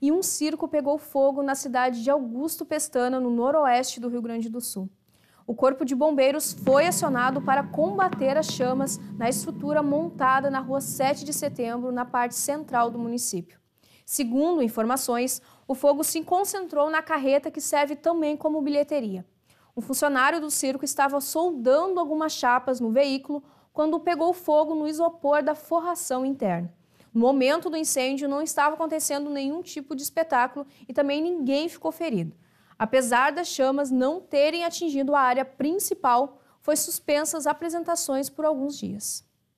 e um circo pegou fogo na cidade de Augusto Pestana, no noroeste do Rio Grande do Sul. O Corpo de Bombeiros foi acionado para combater as chamas na estrutura montada na rua 7 de setembro, na parte central do município. Segundo informações, o fogo se concentrou na carreta que serve também como bilheteria. Um funcionário do circo estava soldando algumas chapas no veículo quando pegou fogo no isopor da forração interna. No momento do incêndio, não estava acontecendo nenhum tipo de espetáculo e também ninguém ficou ferido. Apesar das chamas não terem atingido a área principal, foi suspensas apresentações por alguns dias.